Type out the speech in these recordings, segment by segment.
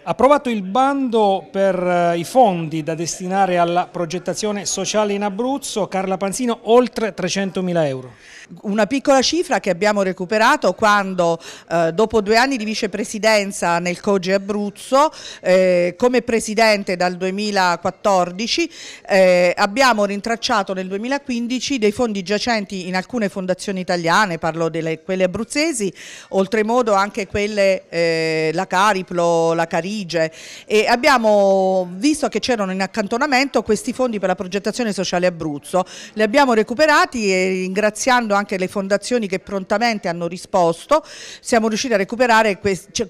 Approvato il bando per eh, i fondi da destinare alla progettazione sociale in Abruzzo, Carla Panzino, oltre 300 mila euro. Una piccola cifra che abbiamo recuperato quando, eh, dopo due anni di vicepresidenza nel COGE Abruzzo, eh, come presidente dal 2014, eh, abbiamo rintracciato nel 2015 dei fondi giacenti in alcune fondazioni italiane, parlo di quelle abruzzesi, oltremodo anche quelle, eh, la Cariplo, la Cariplo, Adige e abbiamo visto che c'erano in accantonamento questi fondi per la progettazione sociale Abruzzo. Li abbiamo recuperati e ringraziando anche le fondazioni che prontamente hanno risposto siamo riusciti a recuperare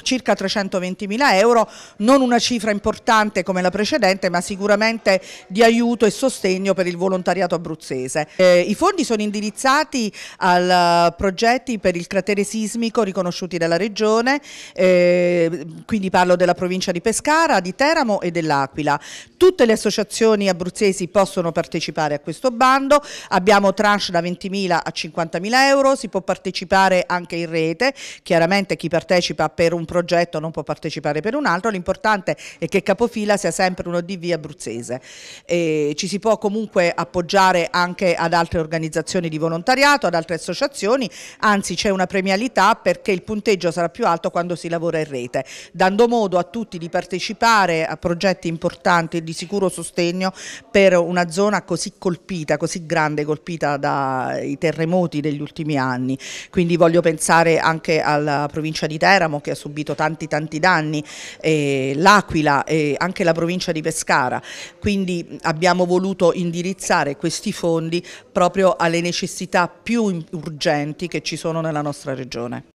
circa 320 mila euro, non una cifra importante come la precedente ma sicuramente di aiuto e sostegno per il volontariato abruzzese. Eh, I fondi sono indirizzati a progetti per il cratere sismico riconosciuti dalla Regione, eh, quindi parlo della provincia provincia di Pescara, di Teramo e dell'Aquila. Tutte le associazioni abruzzesi possono partecipare a questo bando, abbiamo tranche da 20.000 a 50.000 euro, si può partecipare anche in rete, chiaramente chi partecipa per un progetto non può partecipare per un altro, l'importante è che capofila sia sempre un ODV abruzzese. E ci si può comunque appoggiare anche ad altre organizzazioni di volontariato, ad altre associazioni, anzi c'è una premialità perché il punteggio sarà più alto quando si lavora in rete, dando modo a tutti tutti di partecipare a progetti importanti e di sicuro sostegno per una zona così colpita, così grande, colpita dai terremoti degli ultimi anni. Quindi voglio pensare anche alla provincia di Teramo che ha subito tanti tanti danni, eh, l'Aquila e anche la provincia di Pescara. Quindi abbiamo voluto indirizzare questi fondi proprio alle necessità più urgenti che ci sono nella nostra regione.